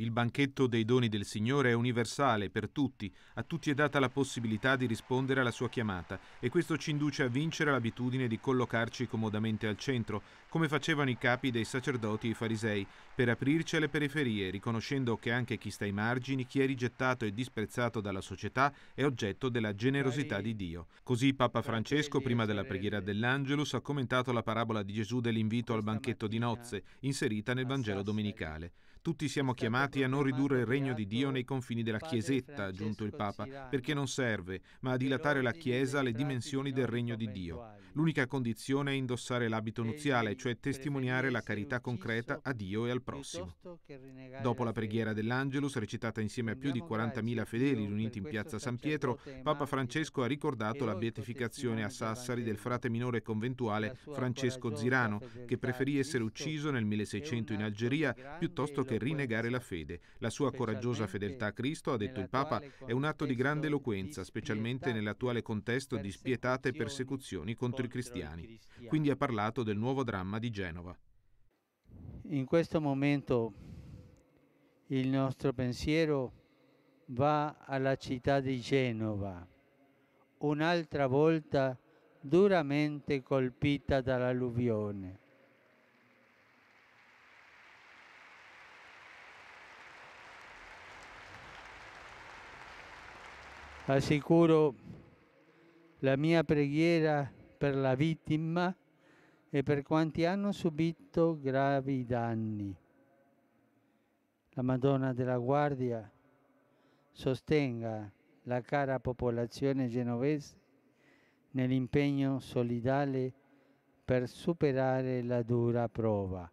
Il banchetto dei doni del Signore è universale per tutti, a tutti è data la possibilità di rispondere alla sua chiamata e questo ci induce a vincere l'abitudine di collocarci comodamente al centro, come facevano i capi dei sacerdoti e i farisei, per aprirci alle periferie, riconoscendo che anche chi sta ai margini, chi è rigettato e disprezzato dalla società, è oggetto della generosità di Dio. Così Papa Francesco, prima della preghiera dell'Angelus, ha commentato la parabola di Gesù dell'invito al banchetto di nozze, inserita nel Vangelo domenicale. Tutti siamo chiamati a non ridurre il regno di Dio nei confini della Chiesetta, aggiunto il Papa, perché non serve, ma a dilatare la Chiesa alle dimensioni del regno di Dio. L'unica condizione è indossare l'abito nuziale, cioè testimoniare la carità concreta a Dio e al prossimo. Dopo la preghiera dell'Angelus, recitata insieme a più di 40.000 fedeli riuniti in piazza San Pietro, Papa Francesco ha ricordato la beatificazione a Sassari del frate minore conventuale Francesco Zirano, che preferì essere ucciso nel 1600 in Algeria piuttosto che che rinnegare la fede. La sua coraggiosa fedeltà a Cristo, ha detto il Papa, è un atto di grande eloquenza, specialmente nell'attuale contesto di spietate persecuzioni contro i cristiani. Quindi ha parlato del nuovo dramma di Genova. In questo momento il nostro pensiero va alla città di Genova, un'altra volta duramente colpita dall'alluvione. assicuro la mia preghiera per la vittima e per quanti hanno subito gravi danni. La Madonna della Guardia sostenga la cara popolazione genovese nell'impegno solidale per superare la dura prova.